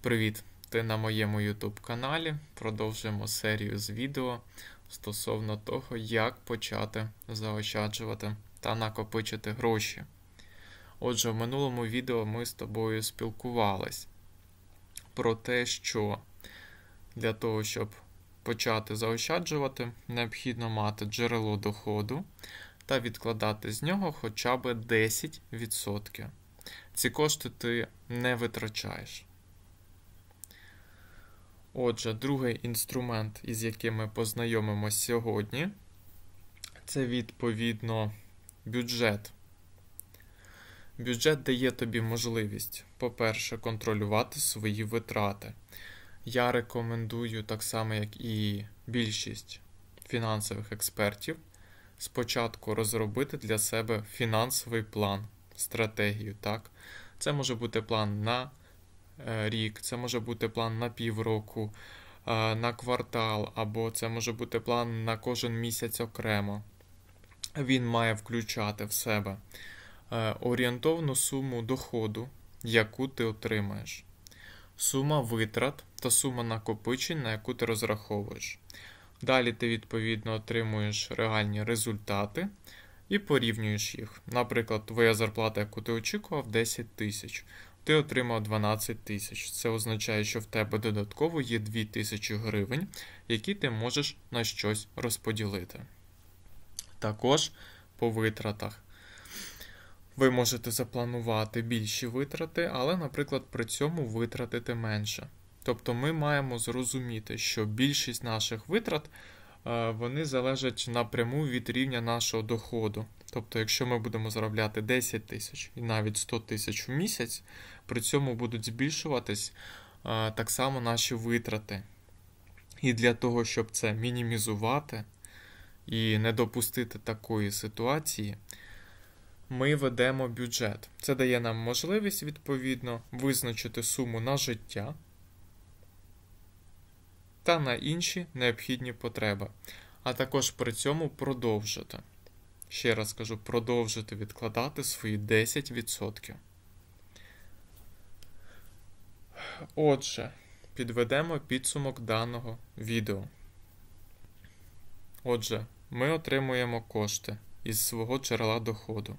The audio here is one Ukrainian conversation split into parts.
Привіт! Ти на моєму YouTube каналі. Продовжуємо серію з відео стосовно того, як почати заощаджувати та накопичити гроші. Отже, в минулому відео ми з тобою спілкувались про те, що для того, щоб почати заощаджувати, необхідно мати джерело доходу та відкладати з нього хоча б 10%. Ці кошти ти не витрачаєш. Отже, другий інструмент, із яким ми познайомимось сьогодні, це відповідно бюджет. Бюджет дає тобі можливість, по-перше, контролювати свої витрати. Я рекомендую, так само, як і більшість фінансових експертів, спочатку розробити для себе фінансовий план, стратегію. так? Це може бути план на Е, рік, це може бути план на півроку, е, на квартал, або це може бути план на кожен місяць окремо. Він має включати в себе е, орієнтовну суму доходу, яку ти отримаєш, сума витрат та сума накопичень, на яку ти розраховуєш. Далі ти, відповідно, отримуєш реальні результати і порівнюєш їх. Наприклад, твоя зарплата, яку ти очікував, 10 тисяч ти отримав 12 тисяч. Це означає, що в тебе додатково є 2 тисячі гривень, які ти можеш на щось розподілити. Також по витратах. Ви можете запланувати більші витрати, але, наприклад, при цьому витратити менше. Тобто ми маємо зрозуміти, що більшість наших витрат е, вони залежать напряму від рівня нашого доходу. Тобто, якщо ми будемо заробляти 10 тисяч і навіть 100 тисяч в місяць, при цьому будуть збільшуватись так само наші витрати. І для того, щоб це мінімізувати і не допустити такої ситуації, ми ведемо бюджет. Це дає нам можливість, відповідно, визначити суму на життя та на інші необхідні потреби, а також при цьому продовжити ще раз кажу, продовжити відкладати свої 10%. Отже, підведемо підсумок даного відео. Отже, ми отримуємо кошти із свого джерела доходу.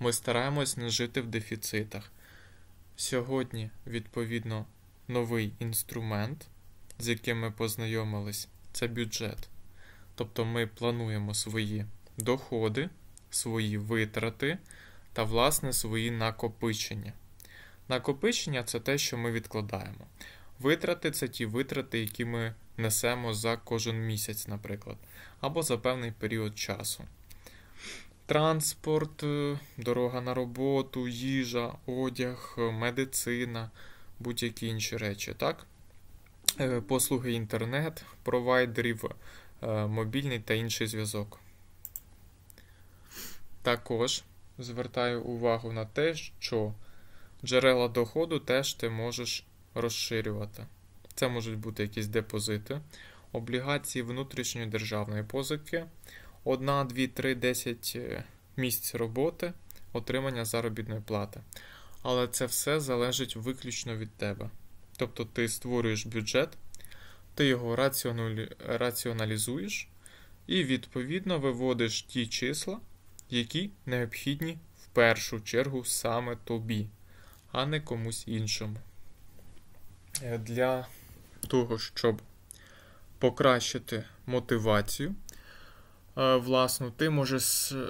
Ми стараємось не жити в дефіцитах. Сьогодні, відповідно, новий інструмент, з яким ми познайомились, це бюджет. Тобто ми плануємо свої доходи, свої витрати та, власне, свої накопичення. Накопичення це те, що ми відкладаємо. Витрати це ті витрати, які ми несемо за кожен місяць, наприклад, або за певний період часу. Транспорт, е, дорога на роботу, їжа, одяг, е, медицина, будь-які інші речі, так? Е, послуги інтернет, провайдерів, мобільний та інший зв'язок. Також звертаю увагу на те, що джерела доходу теж ти можеш розширювати. Це можуть бути якісь депозити, облігації внутрішньої державної позики, 1, 2, 3, 10 місць роботи, отримання заробітної плати. Але це все залежить виключно від тебе. Тобто ти створюєш бюджет, ти його раціоналізуєш і, відповідно, виводиш ті числа, які необхідні в першу чергу саме тобі, а не комусь іншому. Е, для того, щоб покращити мотивацію, е, власну, ти можеш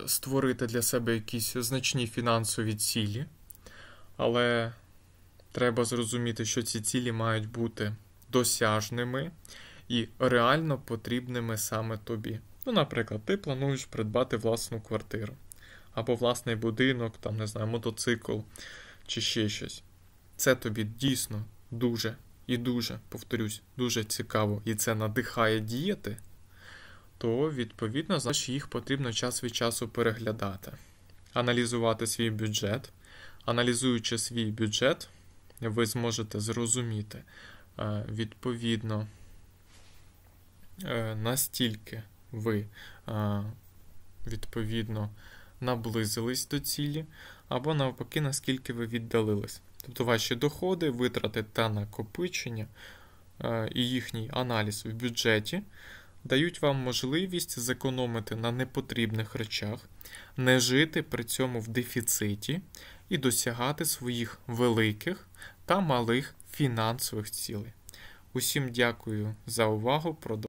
створити для себе якісь значні фінансові цілі, але треба зрозуміти, що ці цілі мають бути досяжними і реально потрібними саме тобі. Ну, наприклад, ти плануєш придбати власну квартиру, або власний будинок, там, не знаю, мотоцикл чи ще щось. Це тобі дійсно дуже і дуже, повторюсь, дуже цікаво, і це надихає діяти, то, відповідно, знаєш, їх потрібно час від часу переглядати, аналізувати свій бюджет. Аналізуючи свій бюджет, ви зможете зрозуміти е, відповідно е, настільки ви е, відповідно наблизились до цілі, або навпаки, наскільки ви віддалились. Тобто ваші доходи, витрати та накопичення е, і їхній аналіз в бюджеті дають вам можливість зекономити на непотрібних речах, не жити при цьому в дефіциті і досягати своїх великих та малих фінансових цілей. Усім дякую за увагу.